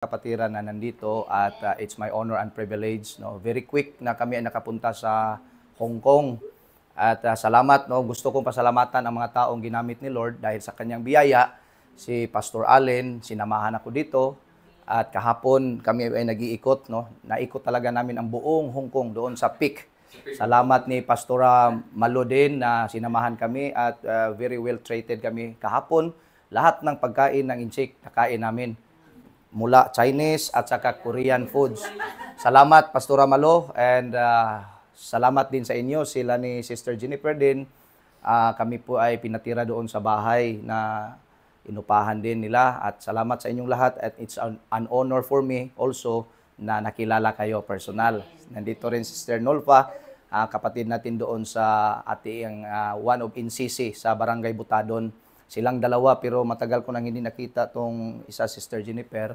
kapatiran na nandito at uh, it's my honor and privilege no very quick na kami ay nakapunta sa Hong Kong at uh, salamat no gusto kong pasalamatan ang mga taong ginamit ni Lord dahil sa kanyang biyaya si Pastor Allen sinamahan ako dito at kahapon kami ay nagiiikot no naikot talaga namin ang buong Hong Kong doon sa peak salamat ni Pastora Malo na sinamahan kami at uh, very well treated kami kahapon lahat ng pagkain ng insik nakain namin mula Chinese at saka Korean foods. Salamat Pastora Malo and uh, salamat din sa inyo sila ni Sister Jennifer din. Uh, kami po ay pinatira doon sa bahay na inupahan din nila at salamat sa inyong lahat at it's an, an honor for me also na nakilala kayo personal. Nandito rin Sister Nolfa, uh, kapatid natin doon sa ating uh, one of NCC sa Barangay Butadon silang dalawa pero matagal ko nang hindi nakita tong isa Sister Jennifer.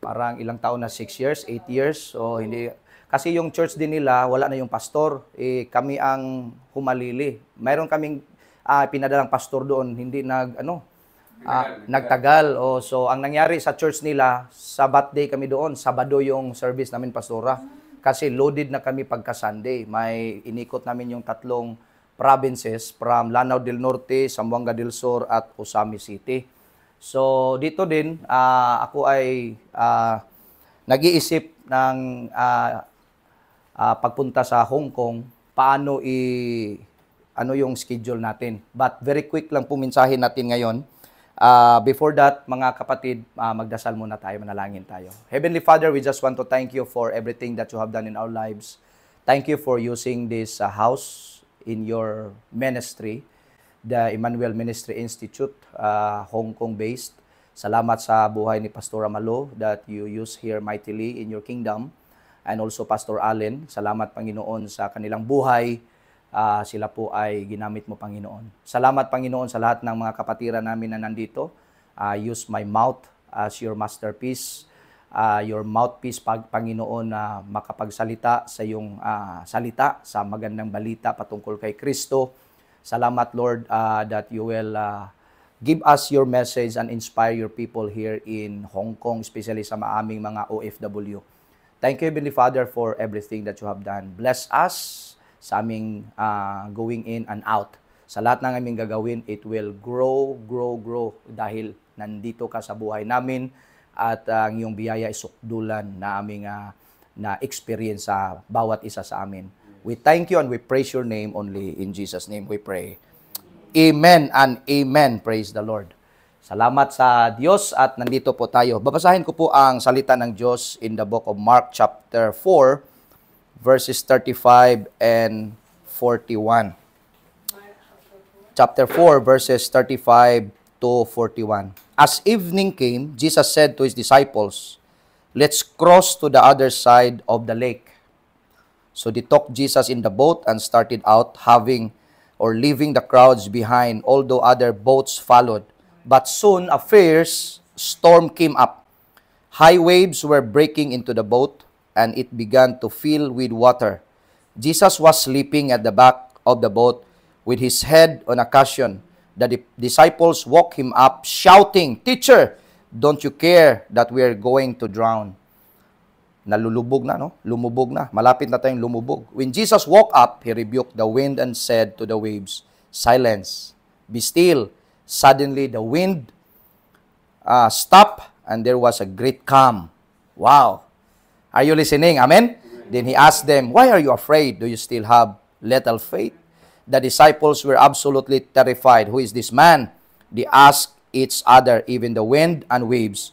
Parang ilang taon na, 6 years, 8 years. So hindi kasi yung church din nila wala na yung pastor, eh, kami ang humalili. Mayroon kaming ah, pinadalang pastor doon, hindi nag ano, ah, nagtagal. Oh, so ang nangyari sa church nila, sa birthday kami doon, Sabado yung service namin pastora. Kasi loaded na kami pagka Sunday. May inikot namin yung tatlong provinces from Lanao del Norte, Sambuanga del Sur at Usami City. So dito din uh, ako ay uh, nag-iisip ng uh, uh, pagpunta sa Hong Kong paano i ano yung schedule natin. But very quick lang puminsahin natin ngayon. Uh, before that, mga kapatid, uh, magdasal muna tayo, manalangin tayo. Heavenly Father, we just want to thank you for everything that you have done in our lives. Thank you for using this uh, house in your ministry, the Emmanuel Ministry Institute, uh, Hong Kong-based. Salamat sa buhay ni Pastor Amalo that you use here mightily in your kingdom. And also Pastor Allen, salamat Panginoon sa kanilang buhay. Uh, sila po ay ginamit mo Panginoon. Salamat Panginoon sa lahat ng mga kapatiran namin na nandito. Uh, use my mouth as your masterpiece uh, your mouthpiece, pag, Panginoon, na uh, makapagsalita sa iyong uh, salita, sa magandang balita patungkol kay Kristo. Salamat, Lord, uh, that you will uh, give us your message and inspire your people here in Hong Kong, especially sa maaming mga OFW. Thank you, Heavenly Father, for everything that you have done. Bless us sa aming uh, going in and out. Sa lahat ng aming gagawin, it will grow, grow, grow dahil nandito ka sa buhay namin at ah, ang uh, iyong biyaya isukdulan na aming uh, ah, na experience sa bawat isa sa amin. We thank you and we praise your name only in Jesus name we pray. Amen and amen. Praise the Lord. Salamat sa Diyos at nandito po tayo. Babasahin ko po ang salita ng Diyos in the book of Mark chapter 4 verses 35 and 41. Chapter 4 verses 35 to 41. As evening came, Jesus said to his disciples, Let's cross to the other side of the lake. So they took Jesus in the boat and started out, having or leaving the crowds behind, although other boats followed. But soon a fierce storm came up. High waves were breaking into the boat, and it began to fill with water. Jesus was sleeping at the back of the boat with his head on a cushion. The disciples woke him up, shouting, Teacher, don't you care that we are going to drown? Nalulubog na, no? Lumubog na. Malapit na tayong lumubog. When Jesus woke up, he rebuked the wind and said to the waves, Silence, be still. Suddenly the wind uh, stopped and there was a great calm. Wow. Are you listening? Amen? Amen? Then he asked them, Why are you afraid? Do you still have little faith? The disciples were absolutely terrified. Who is this man? They ask each other, even the wind and waves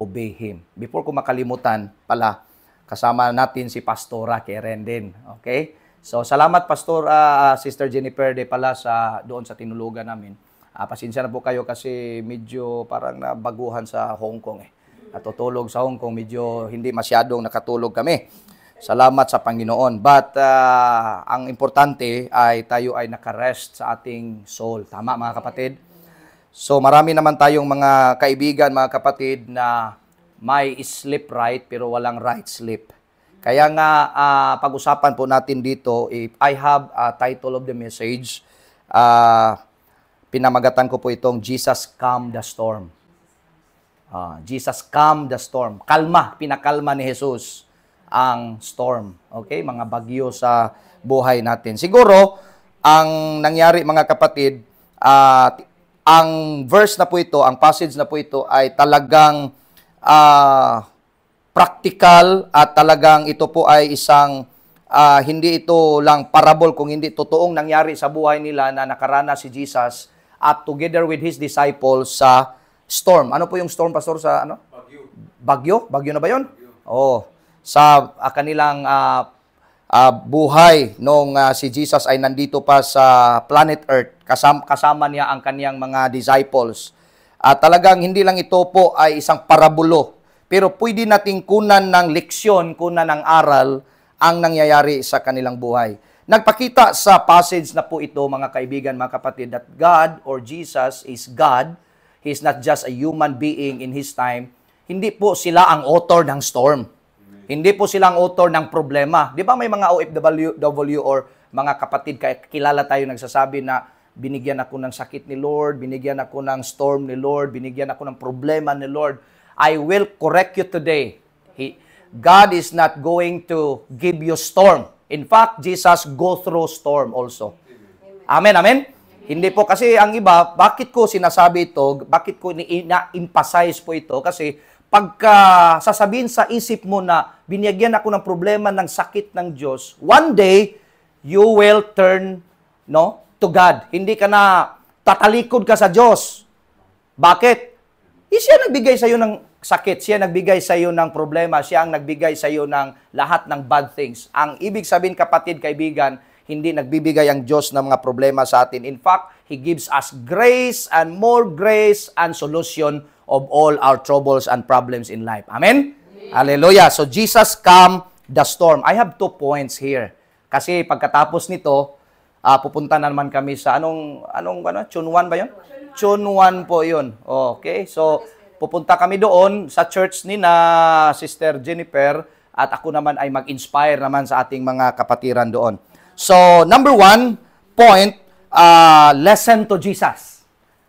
obey him. Before ko makalimutan pala, kasama natin si Pastora Keren din. Okay? So, salamat Pastor uh, Sister Jennifer de pala sa doon sa tinulugan namin. Uh, pasensya na po kayo kasi medyo parang nabaguhan sa Hong Kong eh. Natutulog sa Hong Kong, medyo hindi masyadong nakatulog kami. Salamat sa Panginoon. But uh, ang importante ay tayo ay nakarest sa ating soul. Tama mga kapatid? So marami naman tayong mga kaibigan, mga kapatid na may sleep right pero walang right sleep. Kaya nga uh, pag-usapan po natin dito, if I have a title of the message, uh, pinamagatan ko po itong Jesus Calm the Storm. Uh, Jesus Calm the Storm. Kalma, pinakalma ni Jesus ang storm. Okay, mga bagyo sa buhay natin. Siguro, ang nangyari mga kapatid, uh, ang verse na po ito, ang passage na po ito ay talagang uh, practical at talagang ito po ay isang uh, hindi ito lang parable kung hindi totoong nangyari sa buhay nila na nakarana si Jesus at together with his disciples sa storm. Ano po yung storm, Pastor, sa ano? Bagyo. Bagyo? Bagyo na ba 'yon? Oh sa uh, kanilang uh, uh, buhay nung uh, si Jesus ay nandito pa sa planet Earth. Kasama, kasama niya ang kaniyang mga disciples. At uh, talagang hindi lang ito po ay isang parabulo, pero pwede nating kunan ng leksyon, kunan ng aral ang nangyayari sa kanilang buhay. Nagpakita sa passage na po ito, mga kaibigan, mga kapatid, that God or Jesus is God. He is not just a human being in His time. Hindi po sila ang author ng storm. Hindi po silang author ng problema. Di ba may mga OFW or mga kapatid, kilala tayo nagsasabi na binigyan ako ng sakit ni Lord, binigyan ako ng storm ni Lord, binigyan ako ng problema ni Lord. I will correct you today. He, God is not going to give you storm. In fact, Jesus go through storm also. Amen, amen? Hindi po kasi ang iba, bakit ko sinasabi ito, bakit ko ina-emphasize po ito? Kasi pagka sasabihin sa isip mo na binigyan ako ng problema ng sakit ng Diyos, one day, you will turn no, to God. Hindi ka na tatalikod ka sa Diyos. Bakit? Eh, siya nagbigay sa iyo ng sakit, siya nagbigay sa iyo ng problema, siya ang nagbigay sa iyo ng lahat ng bad things. Ang ibig sabihin kapatid, kaibigan, hindi nagbibigay ang Diyos ng mga problema sa atin. In fact, He gives us grace and more grace and solution of all our troubles and problems in life. Amen? Amen. Hallelujah. So Jesus calmed the storm. I have two points here. Kasi pagkatapos nito, uh, pupunta na naman kami sa anong anong ano, Chunwan ba 'yon? Chunwan po 'yon. Okay. So pupunta kami doon sa church ni na Sister Jennifer at ako naman ay mag-inspire naman sa ating mga kapatiran doon. So, number one point, uh, lesson to Jesus.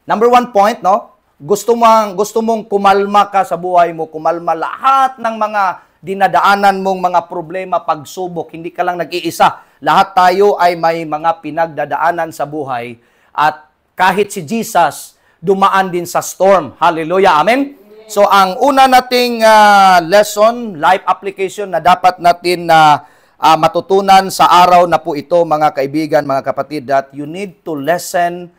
Number one point, no? gusto mong gusto mong kumalma ka sa buhay mo, kumalma lahat ng mga dinadaanan mong mga problema, pagsubok, hindi ka lang nag-iisa. Lahat tayo ay may mga pinagdadaanan sa buhay at kahit si Jesus dumaan din sa storm. Hallelujah. Amen. So ang una nating uh, lesson, life application na dapat natin na uh, uh, ah, matutunan sa araw na po ito mga kaibigan, mga kapatid that you need to lessen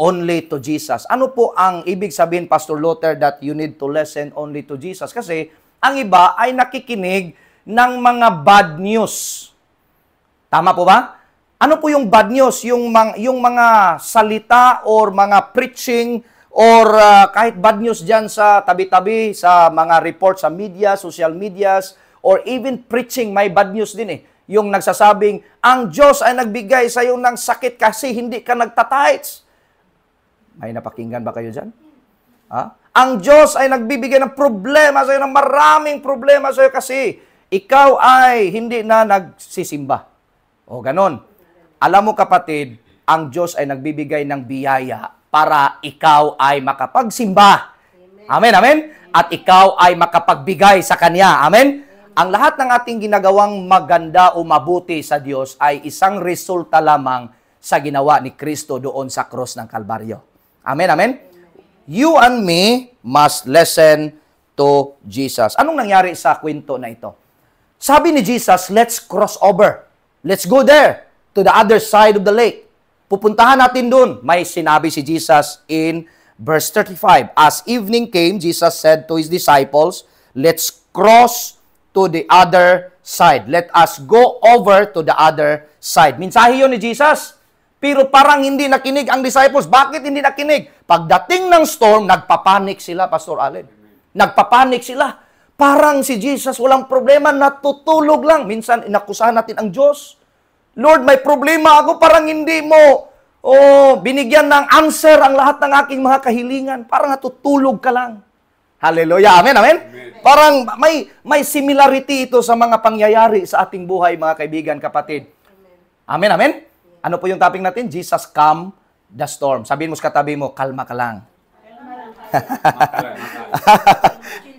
only to Jesus. Ano po ang ibig sabihin, Pastor Luther, that you need to listen only to Jesus? Kasi ang iba ay nakikinig ng mga bad news. Tama po ba? Ano po yung bad news? Yung, mga, yung mga salita or mga preaching or uh, kahit bad news dyan sa tabi-tabi, sa mga report sa media, social medias, or even preaching, may bad news din eh. Yung nagsasabing, ang Diyos ay nagbigay sa iyo ng sakit kasi hindi ka nagtatights. May napakinggan ba kayo dyan? Ha? Ang Diyos ay nagbibigay ng problema sa iyo, ng maraming problema sa iyo kasi ikaw ay hindi na nagsisimba. O ganon. Alam mo kapatid, ang Diyos ay nagbibigay ng biyaya para ikaw ay makapagsimba. Amen, amen? At ikaw ay makapagbigay sa Kanya. Amen? Ang lahat ng ating ginagawang maganda o mabuti sa Diyos ay isang resulta lamang sa ginawa ni Kristo doon sa cross ng Kalbaryo. Amen, amen? You and me must listen to Jesus. Anong nangyari sa kwento na ito? Sabi ni Jesus, let's cross over. Let's go there, to the other side of the lake. Pupuntahan natin doon. May sinabi si Jesus in verse 35. As evening came, Jesus said to his disciples, let's cross to the other side. Let us go over to the other side. Minsahe yun ni Jesus. Pero parang hindi nakinig ang disciples. Bakit hindi nakinig? Pagdating ng storm, nagpapanik sila, Pastor Allen. Nagpapanik sila. Parang si Jesus, walang problema, natutulog lang. Minsan, inakusahan natin ang Diyos. Lord, may problema ako, parang hindi mo oh, binigyan ng answer ang lahat ng aking mga kahilingan. Parang natutulog ka lang. Hallelujah. Amen, amen, amen. Parang may, may similarity ito sa mga pangyayari sa ating buhay, mga kaibigan, kapatid. Amen, amen. amen? Ano po yung topic natin? Jesus calm the storm. Sabihin mo sa katabi mo, kalma ka lang.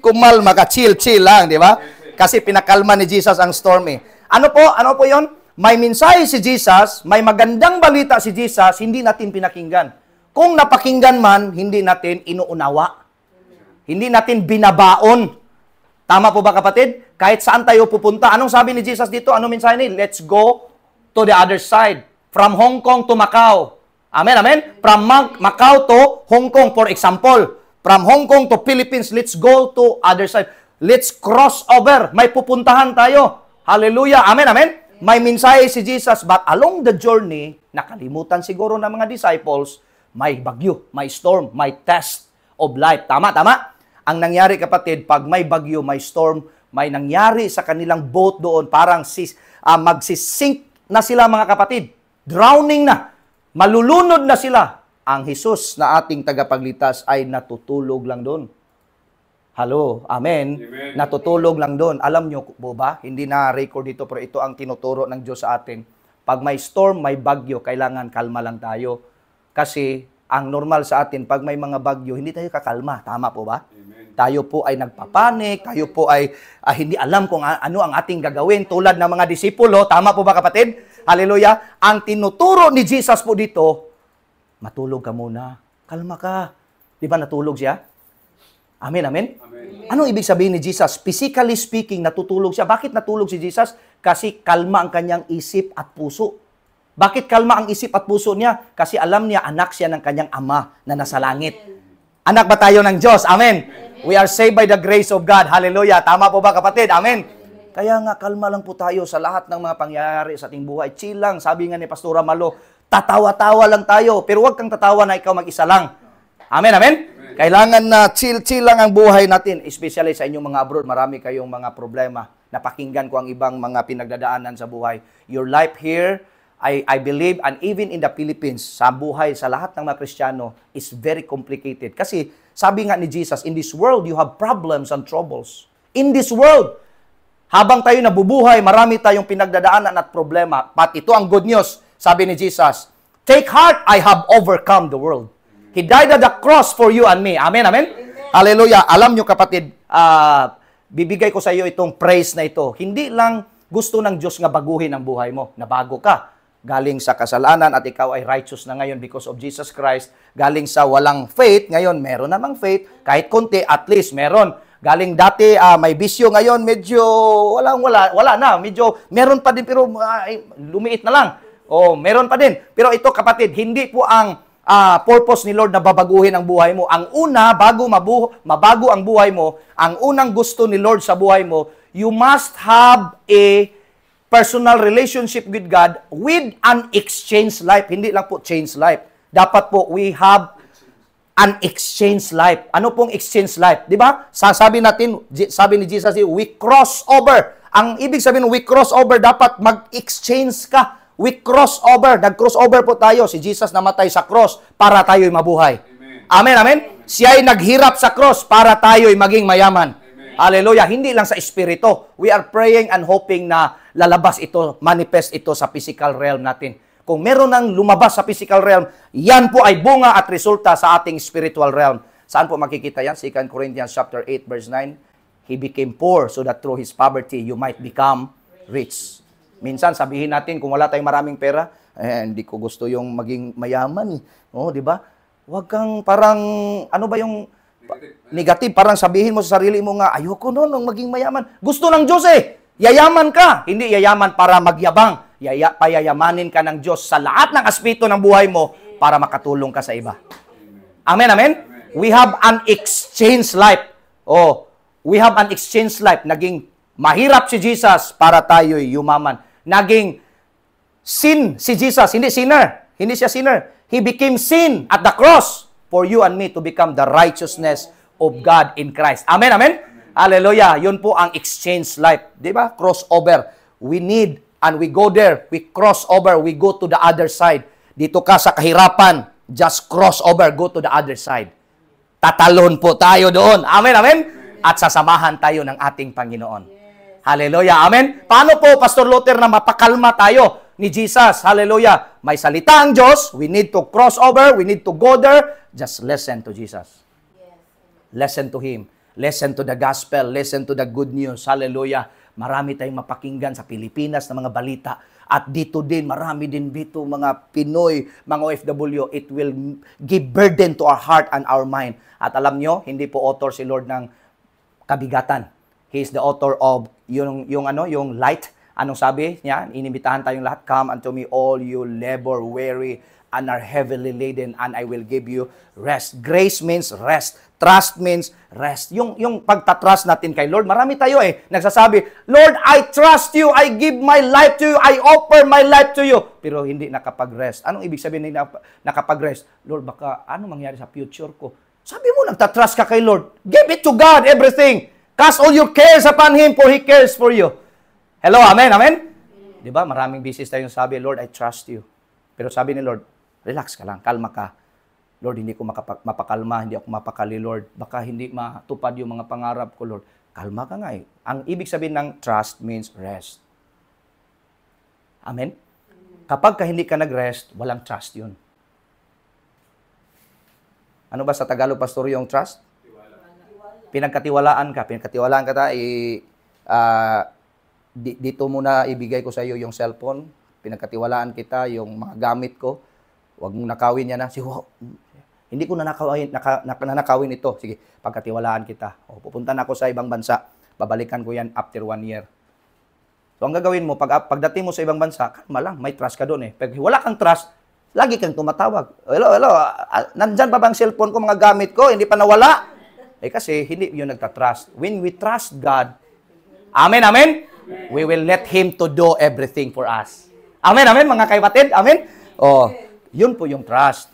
Kumalma ka, chill, chill lang, di ba? Kasi pinakalma ni Jesus ang storm eh. Ano po? Ano po yon? May mensahe si Jesus, may magandang balita si Jesus, hindi natin pinakinggan. Kung napakinggan man, hindi natin inuunawa. Hindi natin binabaon. Tama po ba kapatid? Kahit saan tayo pupunta. Anong sabi ni Jesus dito? Anong mensahe ni? Let's go to the other side. From Hong Kong to Macau. Amen, amen? From Macau to Hong Kong, for example. From Hong Kong to Philippines, let's go to other side. Let's cross over. May pupuntahan tayo. Hallelujah. Amen, amen? May mensahe si Jesus, but along the journey, nakalimutan siguro ng mga disciples, may bagyo, may storm, may test of life. Tama, tama? Ang nangyari kapatid, pag may bagyo, may storm, may nangyari sa kanilang boat doon, parang sis, uh, ah, magsisink na sila mga kapatid. Drowning na. Malulunod na sila. Ang Hesus na ating tagapagligtas ay natutulog lang doon. Hello, amen. amen. Natutulog lang doon. Alam nyo po ba, hindi na record dito pero ito ang tinuturo ng Diyos sa atin. Pag may storm, may bagyo, kailangan kalma lang tayo. Kasi ang normal sa atin, pag may mga bagyo, hindi tayo kakalma. Tama po ba? Amen. Tayo po ay nagpapanik, tayo po ay ah, hindi alam kung ano ang ating gagawin tulad ng mga disipulo. Tama po ba kapatid? Hallelujah. Ang tinuturo ni Jesus po dito, matulog ka muna. Kalma ka. Di ba natulog siya? Amen, amen? amen. Anong ibig sabihin ni Jesus? Physically speaking, natutulog siya. Bakit natulog si Jesus? Kasi kalma ang kanyang isip at puso. Bakit kalma ang isip at puso niya? Kasi alam niya, anak siya ng kanyang ama na nasa langit. Anak ba tayo ng Diyos? Amen. amen. We are saved by the grace of God. Hallelujah. Tama po ba kapatid? Amen. amen. Kaya nga, kalma lang po tayo sa lahat ng mga pangyayari sa ating buhay. Chill lang. Sabi nga ni Pastora Malo, tatawa-tawa lang tayo. Pero huwag kang tatawa na ikaw mag-isa lang. Amen, amen? amen. Kailangan na chill-chill lang ang buhay natin. Especially sa inyong mga abroad, marami kayong mga problema. Napakinggan ko ang ibang mga pinagdadaanan sa buhay. Your life here, I, I believe, and even in the Philippines, sa buhay, sa lahat ng mga Kristiyano, is very complicated. Kasi sabi nga ni Jesus, in this world, you have problems and troubles. In this world, habang tayo nabubuhay, marami tayong pinagdadaanan at problema. But ito ang good news, sabi ni Jesus, Take heart, I have overcome the world. He died at the cross for you and me. Amen, amen? Hallelujah. Alam nyo kapatid, uh, bibigay ko sa iyo itong praise na ito. Hindi lang gusto ng Diyos nga baguhin ang buhay mo. Nabago ka. Galing sa kasalanan at ikaw ay righteous na ngayon because of Jesus Christ. Galing sa walang faith, ngayon meron namang faith. Kahit konti, at least meron Galing dati uh, may bisyo ngayon, medyo wala wala wala na, medyo meron pa din pero uh, lumiit na lang. Oh, meron pa din. Pero ito kapatid, hindi po ang uh, purpose ni Lord na babaguhin ang buhay mo. Ang una, bago mabuho, mabago ang buhay mo, ang unang gusto ni Lord sa buhay mo, you must have a personal relationship with God with an exchange life. Hindi lang po change life. Dapat po, we have an exchange life. Ano pong exchange life? Di ba? Sasabi natin, sabi ni Jesus, we cross over. Ang ibig sabihin, we cross over, dapat mag-exchange ka. We cross over. Nag-cross over po tayo. Si Jesus namatay sa cross para tayo'y mabuhay. Amen, amen? amen? Siya ay naghirap sa cross para tayo'y maging mayaman. Amen. Hallelujah. Hindi lang sa espiritu. We are praying and hoping na lalabas ito, manifest ito sa physical realm natin. Kung meron ng lumabas sa physical realm, yan po ay bunga at resulta sa ating spiritual realm. Saan po makikita yan? 2 Corinthians chapter 8 verse 9. He became poor so that through his poverty you might become rich. Minsan sabihin natin kung wala tayong maraming pera, eh, hindi ko gusto yung maging mayaman. Oh, di ba? Huwag kang parang ano ba yung negative. negative. Parang sabihin mo sa sarili mo nga, ayoko noon nung maging mayaman. Gusto ng Diyos eh. Yayaman ka. Hindi yayaman para magyabang yaya, payayamanin ka ng Diyos sa lahat ng aspeto ng buhay mo para makatulong ka sa iba. Amen, amen? We have an exchange life. Oh, we have an exchange life. Naging mahirap si Jesus para tayo yumaman. Naging sin si Jesus, hindi sinner. Hindi siya sinner. He became sin at the cross for you and me to become the righteousness of God in Christ. Amen, amen? Hallelujah. Yun po ang exchange life. Di ba? Crossover. We need and we go there, we cross over, we go to the other side. Dito ka sa kahirapan, just cross over, go to the other side. Tatalon po tayo doon. Amen, amen? At sasamahan tayo ng ating Panginoon. Hallelujah, amen? Paano po, Pastor Luther, na mapakalma tayo ni Jesus? Hallelujah. May salita ang Diyos, we need to cross over, we need to go there, just listen to Jesus. Listen to Him. Listen to the gospel. Listen to the good news. Hallelujah. Marami tayong mapakinggan sa Pilipinas na mga balita. At dito din, marami din dito mga Pinoy, mga OFW. It will give burden to our heart and our mind. At alam nyo, hindi po author si Lord ng kabigatan. He is the author of yung, yung, ano, yung light. Anong sabi niya? Inimitahan tayong lahat. Come unto me all you labor weary and are heavily laden and I will give you rest. Grace means rest. Trust means rest. Yung, yung pagtatrust natin kay Lord, marami tayo eh, nagsasabi, Lord, I trust you, I give my life to you, I offer my life to you. Pero hindi nakapag-rest. Anong ibig sabihin na nakapag-rest? Lord, baka ano mangyari sa future ko? Sabi mo, nagtatrust ka kay Lord. Give it to God, everything. Cast all your cares upon Him, for He cares for you. Hello, amen, amen? Di ba? Maraming bisis tayong sabi, Lord, I trust you. Pero sabi ni Lord, relax ka lang, kalma ka. Lord, hindi ko makapag, mapakalma, hindi ako mapakali, Lord. Baka hindi matupad yung mga pangarap ko, Lord. Kalma ka nga eh. Ang ibig sabihin ng trust means rest. Amen? Kapag ka hindi ka nag-rest, walang trust yun. Ano ba sa Tagalog, Pastor, yung trust? Pinagkatiwalaan ka. Pinagkatiwalaan ka ta, eh, ah, i, uh, dito muna ibigay ko sa iyo yung cellphone. Pinagkatiwalaan kita, yung mga gamit ko. Huwag mong nakawin yan na. Si, hindi ko nanakawin, naka, nanakawin ito. Sige, pagkatiwalaan kita. O, pupunta na ako sa ibang bansa. Babalikan ko yan after one year. So, ang gagawin mo, pag, pagdating mo sa ibang bansa, kalma lang, may trust ka doon eh. Pag wala kang trust, lagi kang tumatawag. Hello, hello, ah, ah, nandyan pa bang cellphone ko, mga gamit ko? Hindi pa nawala. Eh kasi, hindi yun nagtatrust. When we trust God, Amen, amen? amen? We will let Him to do everything for us. Amen, amen, mga kaibatid? Amen? amen. Oh, yun po yung trust.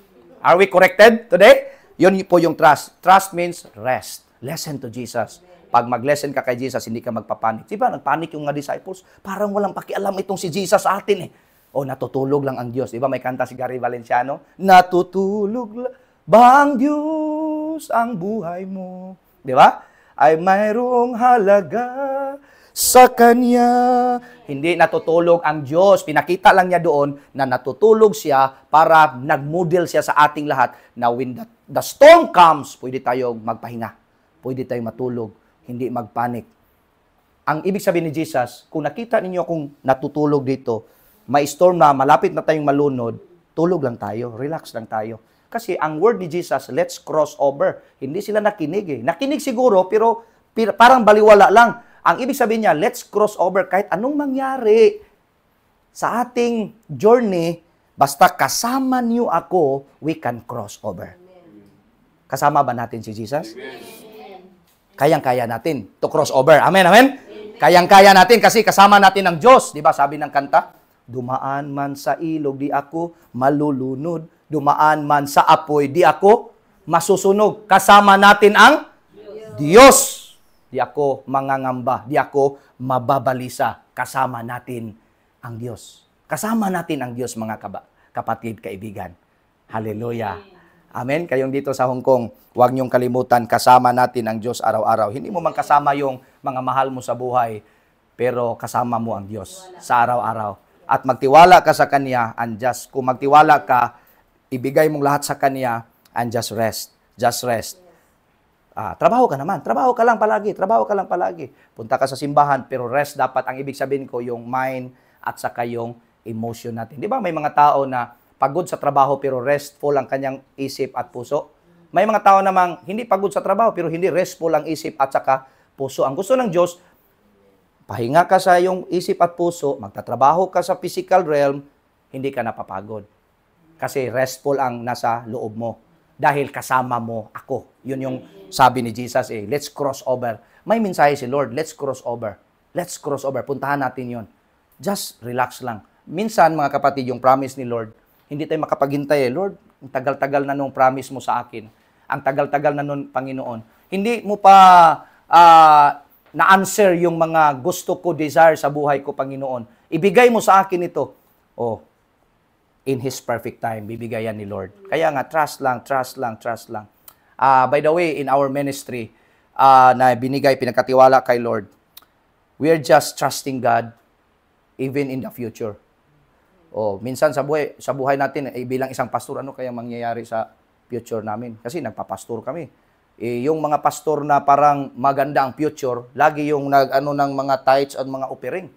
Are we corrected today? Yun po yung trust. Trust means rest. Listen to Jesus. Pag mag-lesson ka kay Jesus, hindi ka magpapanik. Diba, nagpanik yung mga disciples. Parang walang pakialam itong si Jesus sa atin eh. O, oh, natutulog lang ang Diyos. Diba, may kanta si Gary Valenciano? Natutulog lang ba ang Diyos ang buhay mo? Di ba? Ay mayroong halaga sa Kanya. Hindi natutulog ang Diyos. Pinakita lang niya doon na natutulog siya para nagmodel siya sa ating lahat na when the, the storm comes, pwede tayong magpahinga. Pwede tayong matulog, hindi magpanik. Ang ibig sabihin ni Jesus, kung nakita ninyo kung natutulog dito, may storm na malapit na tayong malunod, tulog lang tayo, relax lang tayo. Kasi ang word ni Jesus, let's cross over. Hindi sila nakinig eh. Nakinig siguro, pero parang baliwala lang ang ibig sabihin niya, let's cross over kahit anong mangyari sa ating journey, basta kasama niyo ako, we can cross over. Kasama ba natin si Jesus? Kayang-kaya natin to cross over. Amen, amen? Kayang-kaya natin kasi kasama natin ang Diyos. Di ba sabi ng kanta? Dumaan man sa ilog, di ako malulunod. Dumaan man sa apoy, di ako masusunog. Kasama natin ang Diyos. Diyos. Di ako mangangamba. Di ako mababalisa. Kasama natin ang Diyos. Kasama natin ang Diyos, mga kaba, kapatid, kaibigan. Hallelujah. Amen. Kayong dito sa Hong Kong, huwag niyong kalimutan, kasama natin ang Diyos araw-araw. Hindi mo man kasama yung mga mahal mo sa buhay, pero kasama mo ang Diyos sa araw-araw. At magtiwala ka sa Kanya, and just, kung magtiwala ka, ibigay mong lahat sa Kanya, and just rest. Just rest. Ah, trabaho ka naman. Trabaho ka lang palagi. Trabaho ka lang palagi. Punta ka sa simbahan, pero rest dapat ang ibig sabihin ko yung mind at saka yung emotion natin. Di ba may mga tao na pagod sa trabaho pero restful ang kanyang isip at puso? May mga tao namang hindi pagod sa trabaho pero hindi restful ang isip at saka puso. Ang gusto ng Diyos, pahinga ka sa iyong isip at puso, magtatrabaho ka sa physical realm, hindi ka napapagod. Kasi restful ang nasa loob mo dahil kasama mo ako. Yun yung sabi ni Jesus eh, let's cross over. May mensahe si Lord, let's cross over. Let's cross over. Puntahan natin yon. Just relax lang. Minsan mga kapatid, yung promise ni Lord, hindi tayo makapaghintay eh. Lord, ang tagal-tagal na nung promise mo sa akin. Ang tagal-tagal na nun, Panginoon. Hindi mo pa uh, na-answer yung mga gusto ko, desire sa buhay ko, Panginoon. Ibigay mo sa akin ito. Oh, in His perfect time. Bibigay yan ni Lord. Kaya nga, trust lang, trust lang, trust lang. Uh, by the way, in our ministry uh, na binigay, pinagkatiwala kay Lord, we are just trusting God even in the future. Oh, minsan sa buhay, sa buhay natin, eh, bilang isang pastor, ano kaya mangyayari sa future namin? Kasi nagpapastor kami. Eh, yung mga pastor na parang maganda ang future, lagi yung nag, ano, ng mga tithes at mga offering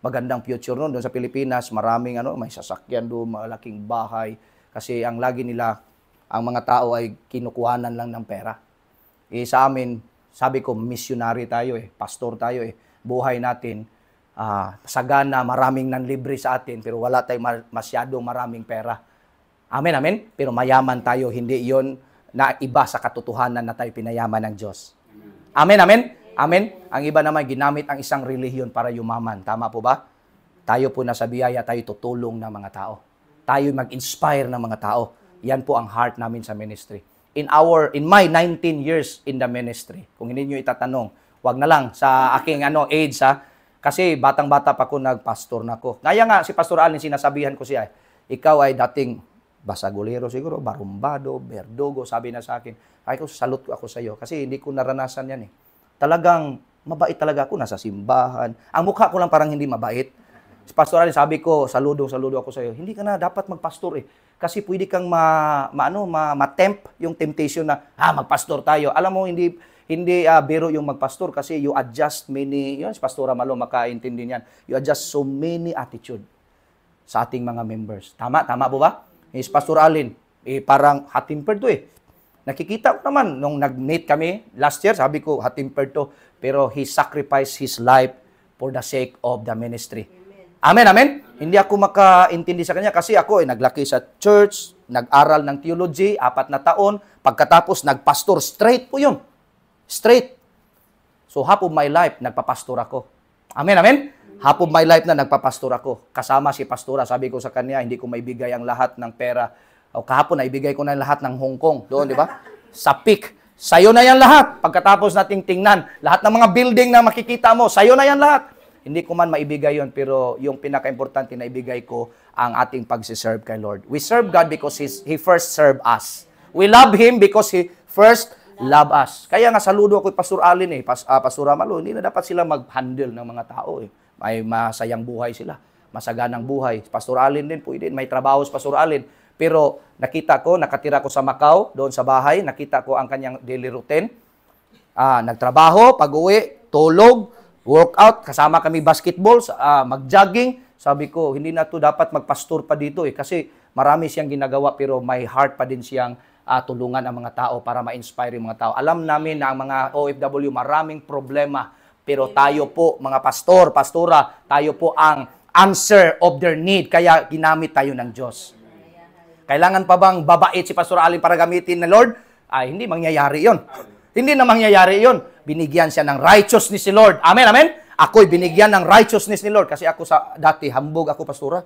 magandang future noon doon sa Pilipinas. Maraming ano, may sasakyan doon, malaking bahay. Kasi ang lagi nila, ang mga tao ay kinukuhanan lang ng pera. Eh, sa amin, sabi ko, missionary tayo eh, pastor tayo eh. Buhay natin, uh, sagana, maraming nang libre sa atin, pero wala tayong masyadong maraming pera. Amen, amen? Pero mayaman tayo, hindi yon na iba sa katotohanan na tayo pinayaman ng Diyos. Amen, amen? Amen? Ang iba naman, ginamit ang isang relihiyon para yumaman. Tama po ba? Tayo po nasa biyaya, tayo tutulong ng mga tao. Tayo mag-inspire ng mga tao. Yan po ang heart namin sa ministry. In our, in my 19 years in the ministry, kung hindi nyo itatanong, wag na lang sa aking ano, age ha, kasi batang-bata pa ko nagpastor na ko. Kaya nga si Pastor Allen sinasabihan ko siya, eh, ikaw ay dating basagulero siguro, barumbado, berdugo, sabi na sa akin. Ay ko salut ko ako sa iyo kasi hindi ko naranasan 'yan eh talagang mabait talaga ako nasa simbahan. Ang mukha ko lang parang hindi mabait. Pastor Pastoral, sabi ko, saludo, saludo ako sa iyo. Hindi ka na dapat magpastor eh. Kasi pwede kang ma, ma, ano, ma, ma-tempt yung temptation na, ah, magpastor tayo. Alam mo, hindi, hindi uh, biro yung magpastor kasi you adjust many, yun si Pastora Malo makaintindi niyan, you adjust so many attitude sa ating mga members. Tama, tama po ba? Eh, si Pastor Alin, eh, parang hot-tempered eh. Nakikita ko naman, nung nag-meet kami last year, sabi ko, hot-tempered to, pero he sacrificed his life for the sake of the ministry. Amen, amen? amen? amen. Hindi ako makaintindi sa kanya kasi ako ay naglaki sa church, nag-aral ng theology, apat na taon, pagkatapos nagpastor, straight po yun. Straight. So half of my life, nagpapastor ako. Amen, amen? Half of my life na nagpapastor ako. Kasama si pastora. Sabi ko sa kanya, hindi ko maibigay ang lahat ng pera o kahapon, ibigay ko na lahat ng Hong Kong. Doon, di ba? Sa peak. Sa'yo na yan lahat. Pagkatapos nating tingnan, lahat ng mga building na makikita mo, sa'yo na yan lahat. Hindi ko man maibigay yon pero yung pinaka-importante na ibigay ko ang ating pagsiserve kay Lord. We serve God because he's, He first served us. We love Him because He first love us. Kaya nga saludo ako kay Pastor Allen eh, Pas, uh, Pastor Ramalo, hindi na dapat sila mag-handle ng mga tao eh. May masayang buhay sila, masaganang buhay. Pastor Allen din po din, may trabaho si Pastor Allen. Pero nakita ko, nakatira ko sa Macau, doon sa bahay, nakita ko ang kanyang daily routine. Ah, nagtrabaho, pag-uwi, tulog, workout, kasama kami basketball, ah, mag-jogging. Sabi ko, hindi na to dapat magpastor pa dito eh, kasi marami siyang ginagawa pero may heart pa din siyang ah, tulungan ang mga tao para ma-inspire yung mga tao. Alam namin na ang mga OFW maraming problema pero tayo po mga pastor, pastora, tayo po ang answer of their need kaya ginamit tayo ng Diyos. Kailangan pa bang babait si Pastor Allen para gamitin na Lord? Ay, hindi mangyayari yon. Hindi na mangyayari yon. Binigyan siya ng righteousness ni Lord. Amen, amen? Ako'y binigyan ng righteousness ni Lord. Kasi ako sa dati, hambog ako, pastora.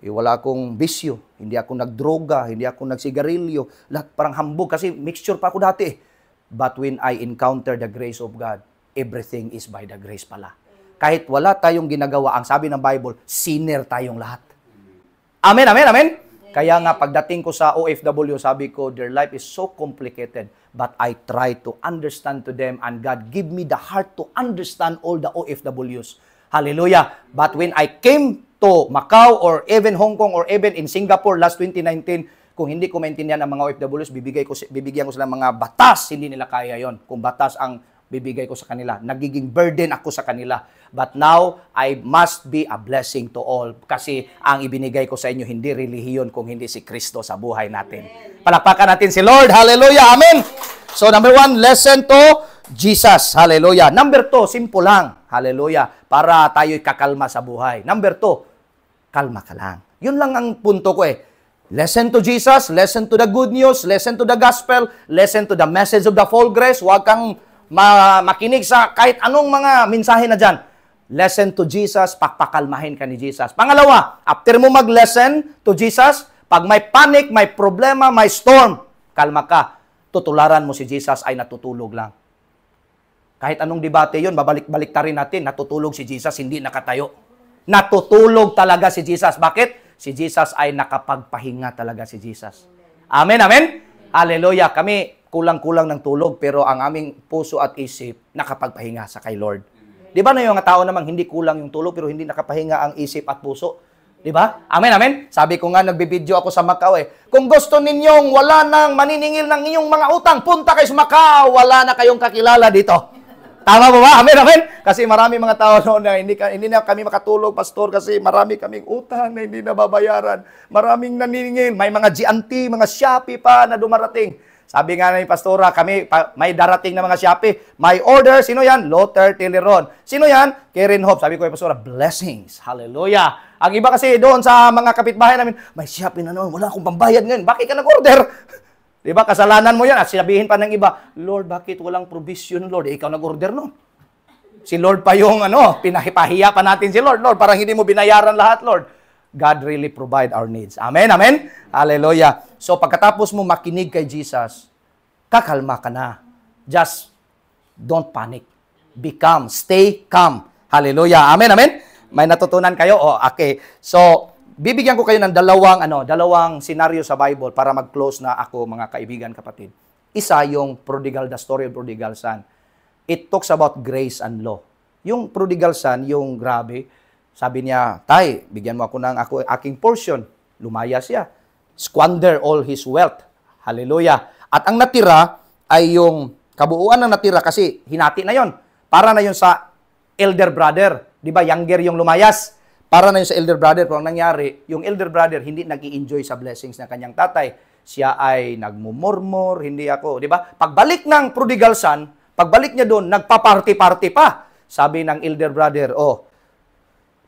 Eh, wala akong bisyo. Hindi ako nagdroga. Hindi ako nagsigarilyo. Lahat parang hambog. Kasi mixture pa ako dati. But when I encounter the grace of God, everything is by the grace pala. Kahit wala tayong ginagawa, ang sabi ng Bible, sinner tayong lahat. Amen, amen, amen? Kaya nga pagdating ko sa OFW, sabi ko, their life is so complicated, but I try to understand to them and God give me the heart to understand all the OFWs. Hallelujah. But when I came to Macau or even Hong Kong or even in Singapore last 2019, kung hindi ko maintindihan ang mga OFWs, bibigay ko, bibigyan ko sila mga batas, hindi nila kaya yon. Kung batas ang bibigay ko sa kanila. Nagiging burden ako sa kanila. But now, I must be a blessing to all. Kasi ang ibinigay ko sa inyo, hindi relihiyon kung hindi si Kristo sa buhay natin. Palapakan natin si Lord. Hallelujah. Amen. So number one, lesson to Jesus. Hallelujah. Number two, simple lang. Hallelujah. Para tayo'y kakalma sa buhay. Number two, kalma ka lang. Yun lang ang punto ko eh. Listen to Jesus, listen to the good news, listen to the gospel, listen to the message of the full grace. Huwag kang ma- makinig sa kahit anong mga mensahe na dyan. Lesson to Jesus, pagpakalmahin ka ni Jesus. Pangalawa, after mo mag-lesson to Jesus, pag may panic, may problema, may storm, kalma ka. Tutularan mo si Jesus ay natutulog lang. Kahit anong debate yon babalik-balik ta rin natin, natutulog si Jesus, hindi nakatayo. Natutulog talaga si Jesus. Bakit? Si Jesus ay nakapagpahinga talaga si Jesus. Amen, amen? amen. Hallelujah. Kami, kulang-kulang ng tulog pero ang aming puso at isip nakapagpahinga sa kay Lord. Di ba na yung tao namang hindi kulang yung tulog pero hindi nakapahinga ang isip at puso? Di ba? Amen, amen? Sabi ko nga, nagbibideo ako sa Macau eh. Kung gusto ninyong wala nang maniningil ng inyong mga utang, punta kayo sa Macau, wala na kayong kakilala dito. Tama ba ba? Amen, amen? Kasi marami mga tao noon na hindi, hindi na kami makatulog, pastor, kasi marami kaming utang na hindi nababayaran. Maraming naniningil. May mga GNT, mga Shopee pa na dumarating. Sabi nga ng pastora, kami pa, may darating na mga Shopee. My order, sino yan? Lothar Tilleron. Sino yan? Karen Hope. Sabi ko kay pastora, blessings. Hallelujah. Ang iba kasi doon sa mga kapitbahay namin, may Shopee na noon, wala akong pambayad ngayon. Bakit ka nag-order? Di ba? Kasalanan mo yan. At sabihin pa ng iba, Lord, bakit walang provision, Lord? Eh, ikaw nag-order no? Si Lord pa yung ano, pinahipahiya pa natin si Lord. Lord, parang hindi mo binayaran lahat, Lord. God really provide our needs. Amen, amen? Hallelujah. So pagkatapos mo makinig kay Jesus, kakalma ka na. Just don't panic. Be calm. stay calm. Hallelujah. Amen, amen? May natutunan kayo? O, oh, okay. So, bibigyan ko kayo ng dalawang, ano, dalawang senaryo sa Bible para mag-close na ako, mga kaibigan, kapatid. Isa yung prodigal, the story of prodigal son. It talks about grace and law. Yung prodigal son, yung grabe, sabi niya, Tay, bigyan mo ako ng ako, aking portion. Lumaya siya. Squander all his wealth. Hallelujah. At ang natira ay yung kabuuan ng natira kasi hinati na yon. Para na yon sa elder brother. Di ba, younger yung lumayas. Para na yun sa elder brother. Pero ang nangyari, yung elder brother hindi nag enjoy sa blessings ng kanyang tatay. Siya ay nagmumurmur, hindi ako. Di ba? Pagbalik ng prodigal son, pagbalik niya doon, nagpa-party-party pa. Sabi ng elder brother, oh,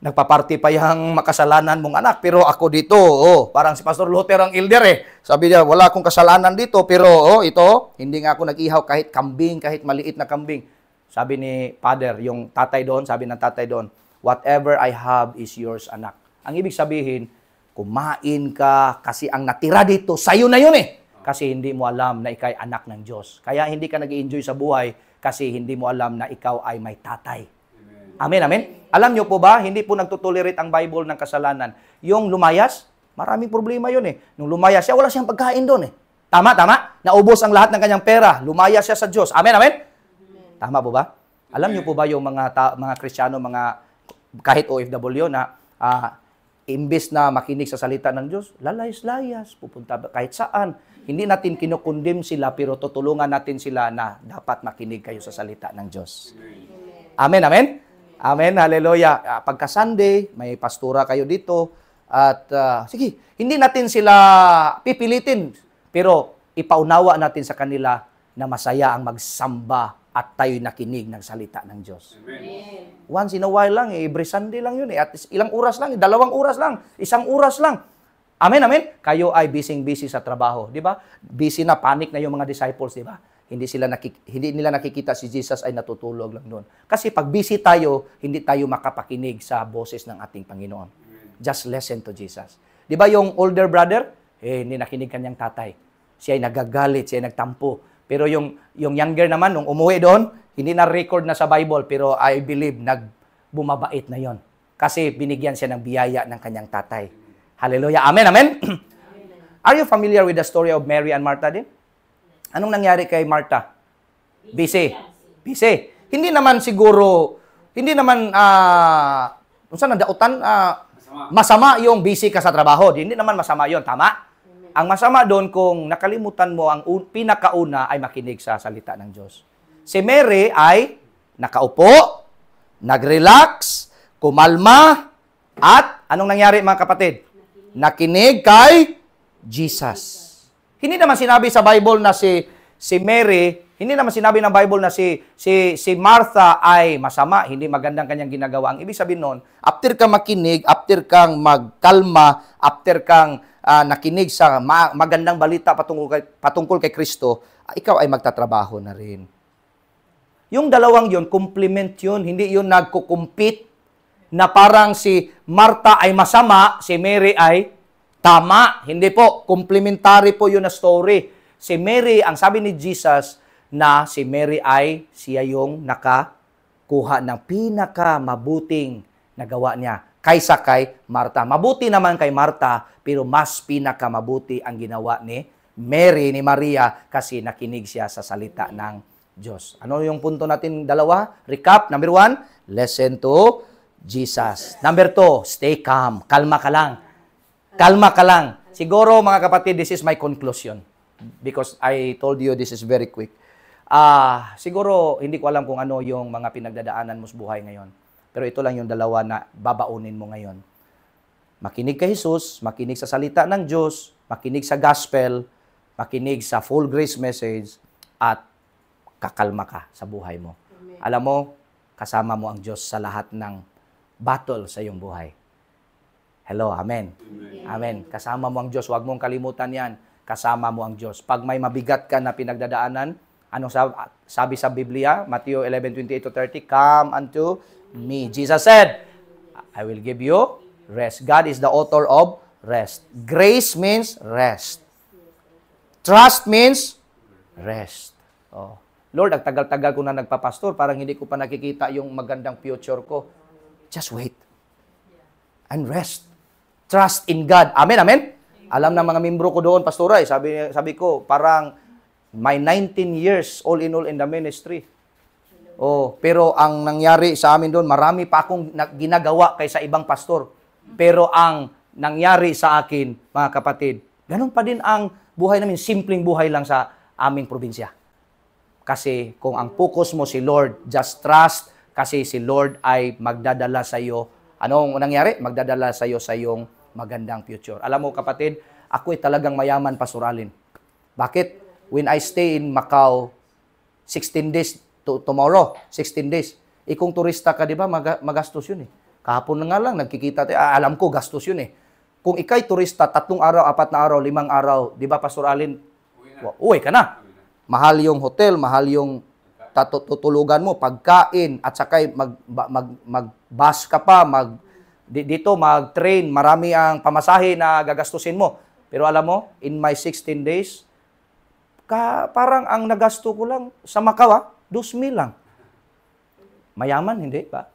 nagpa-party pa yung makasalanan mong anak. Pero ako dito, oh, parang si Pastor Luther ang elder eh. Sabi niya, wala akong kasalanan dito, pero oh, ito, hindi nga ako nag-ihaw kahit kambing, kahit maliit na kambing. Sabi ni Father, yung tatay doon, sabi ng tatay doon, whatever I have is yours, anak. Ang ibig sabihin, kumain ka kasi ang natira dito, sa'yo na yun eh. Kasi hindi mo alam na ikay anak ng Diyos. Kaya hindi ka nag enjoy sa buhay kasi hindi mo alam na ikaw ay may tatay. Amen, amen? amen? Alam nyo po ba, hindi po nagtotolerate ang Bible ng kasalanan. Yung lumayas, maraming problema yun eh. Nung lumayas siya, wala siyang pagkain doon eh. Tama, tama? Naubos ang lahat ng kanyang pera. Lumayas siya sa Diyos. Amen, amen? Tama po ba? Alam nyo po ba yung mga, ta- mga Kristiyano, mga kahit OFW na uh, ah, imbes na makinig sa salita ng Diyos, lalayas-layas, pupunta kahit saan. Hindi natin kinukundim sila, pero tutulungan natin sila na dapat makinig kayo sa salita ng Diyos. Amen, amen? amen? Amen, hallelujah. Ah, pagka Sunday, may pastura kayo dito. At uh, sige, hindi natin sila pipilitin, pero ipaunawa natin sa kanila na masaya ang magsamba at tayo'y nakinig ng salita ng Diyos. Amen. Once in a while lang, eh, every Sunday lang yun. Eh, at ilang oras lang, eh, dalawang oras lang, isang oras lang. Amen, amen? Kayo ay busy-busy sa trabaho, di ba? Busy na, panic na yung mga disciples, di ba? hindi sila nakik- hindi nila nakikita si Jesus ay natutulog lang doon. Kasi pag busy tayo, hindi tayo makapakinig sa boses ng ating Panginoon. Just listen to Jesus. 'Di ba yung older brother, eh hindi nakinig kanyang tatay. Siya ay nagagalit, siya ay nagtampo. Pero yung yung younger naman nung umuwi doon, hindi na record na sa Bible pero I believe nag bumabait na 'yon. Kasi binigyan siya ng biyaya ng kanyang tatay. Hallelujah. Amen. Amen. Are you familiar with the story of Mary and Martha din? Anong nangyari kay Martha? Busy. Busy. Hindi naman siguro, hindi naman, ah, uh, saan ang Uh, ah, masama. masama yung busy ka sa trabaho. Hindi naman masama yon tama? Ang masama doon kung nakalimutan mo ang pinakauna ay makinig sa salita ng Diyos. Si Mary ay nakaupo, nag-relax, kumalma, at anong nangyari mga kapatid? Nakinig kay Jesus. Hindi naman sinabi sa Bible na si si Mary, hindi naman sinabi ng Bible na si si si Martha ay masama, hindi magandang kanyang ginagawa. Ang ibig sabihin noon, after kang makinig, after kang magkalma, after kang uh, nakinig sa ma- magandang balita patungkol kay, patungkol kay Kristo, uh, ikaw ay magtatrabaho na rin. Yung dalawang yon complement yun, hindi yun nagko-compete na parang si Martha ay masama, si Mary ay Tama, hindi po. Complimentary po yun na story. Si Mary, ang sabi ni Jesus, na si Mary ay siya yung nakakuha ng pinakamabuting nagawa niya kaysa kay Martha. Mabuti naman kay Martha, pero mas pinakamabuti ang ginawa ni Mary, ni Maria, kasi nakinig siya sa salita ng Diyos. Ano yung punto natin dalawa? Recap, number one, listen to Jesus. Number two, stay calm. Kalma ka lang. Kalma ka lang. Siguro mga kapatid, this is my conclusion. Because I told you this is very quick. Ah, uh, siguro hindi ko alam kung ano yung mga pinagdadaanan mo sa buhay ngayon. Pero ito lang yung dalawa na babaunin mo ngayon. Makinig kay Jesus, makinig sa salita ng Diyos, makinig sa gospel, makinig sa full grace message, at kakalma ka sa buhay mo. Alam mo, kasama mo ang Diyos sa lahat ng battle sa iyong buhay. Hello, amen. amen. Amen. Kasama mo ang Diyos. Huwag mong kalimutan yan. Kasama mo ang Diyos. Pag may mabigat ka na pinagdadaanan, ano sabi, sa Biblia? Matthew 11:28 30, Come unto me. Jesus said, I will give you rest. God is the author of rest. Grace means rest. Trust means rest. Oh. Lord, ang tagal-tagal ko na nagpapastor, parang hindi ko pa nakikita yung magandang future ko. Just wait. And rest trust in God. Amen, amen? Alam ng mga membro ko doon, Pastora, eh, sabi, sabi ko, parang my 19 years all in all in the ministry. Oh, pero ang nangyari sa amin doon, marami pa akong ginagawa kaysa ibang pastor. Pero ang nangyari sa akin, mga kapatid, ganun pa din ang buhay namin, simpleng buhay lang sa aming probinsya. Kasi kung ang focus mo si Lord, just trust, kasi si Lord ay magdadala sa iyo. Anong nangyari? Magdadala sa iyo sa iyong magandang future. Alam mo kapatid, ako ay talagang mayaman pasuralin. Bakit? When I stay in Macau, 16 days to tomorrow, 16 days. Ikong eh, turista ka, di ba, mag- magastos yun eh. Kahapon na nga lang, nagkikita tayo. Ah, alam ko, gastos yun eh. Kung ikay turista, tatlong araw, apat na araw, limang araw, di ba, Pastor Alin, uwi, na. uwi ka na. Mahal yung hotel, mahal yung tatutulugan mo, pagkain, at saka mag, mag, mag, mag-bus ka pa, mag, dito mag-train, marami ang pamasahe na gagastusin mo. Pero alam mo, in my 16 days, ka, parang ang nagasto ko lang sa Macau, ah, 2,000 lang. Mayaman, hindi ba?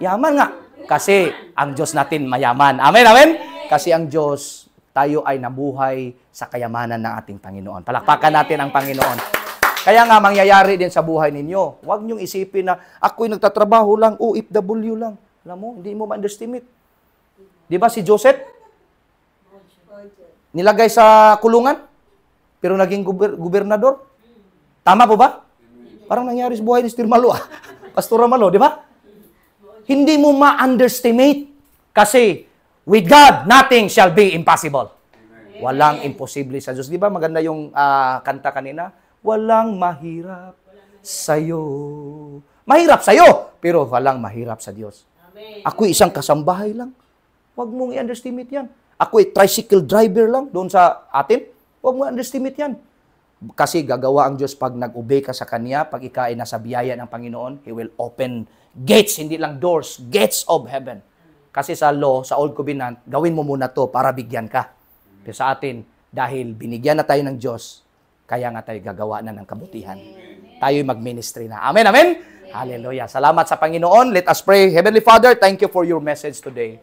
Yaman nga. Kasi ang Diyos natin mayaman. Amen, amen? Kasi ang Diyos, tayo ay nabuhay sa kayamanan ng ating Panginoon. Palakpakan natin ang Panginoon. Kaya nga, mangyayari din sa buhay ninyo. Huwag niyong isipin na, ako'y nagtatrabaho lang, UFW lang. Alam mo, hindi mo ma-underestimate. Di ba si Joseph? Nilagay sa kulungan, pero naging guber- gobernador. Tama po ba? Parang nangyari sa buhay ni Sir Malo, ah. Pastor Malo, di ba? Hindi mo ma-underestimate kasi with God, nothing shall be impossible. Walang imposible sa Diyos. Di ba maganda yung uh, kanta kanina? Walang mahirap sa'yo. Mahirap sa'yo, pero walang mahirap sa Diyos. Ako isang kasambahay lang. Huwag mong i-underestimate yan. Ako ay tricycle driver lang doon sa atin. Huwag mong i underestimate yan. Kasi gagawa ang Diyos pag nag-obey ka sa Kanya, pag ikaw ay nasa biyaya ng Panginoon, He will open gates, hindi lang doors, gates of heaven. Kasi sa law, sa Old Covenant, gawin mo muna to para bigyan ka. Pero sa atin, dahil binigyan na tayo ng Diyos, kaya nga tayo gagawa na ng kabutihan. Tayo'y mag-ministry na. Amen, amen? Hallelujah. Salamat sa Panginoon. Let us pray. Heavenly Father, thank you for your message today.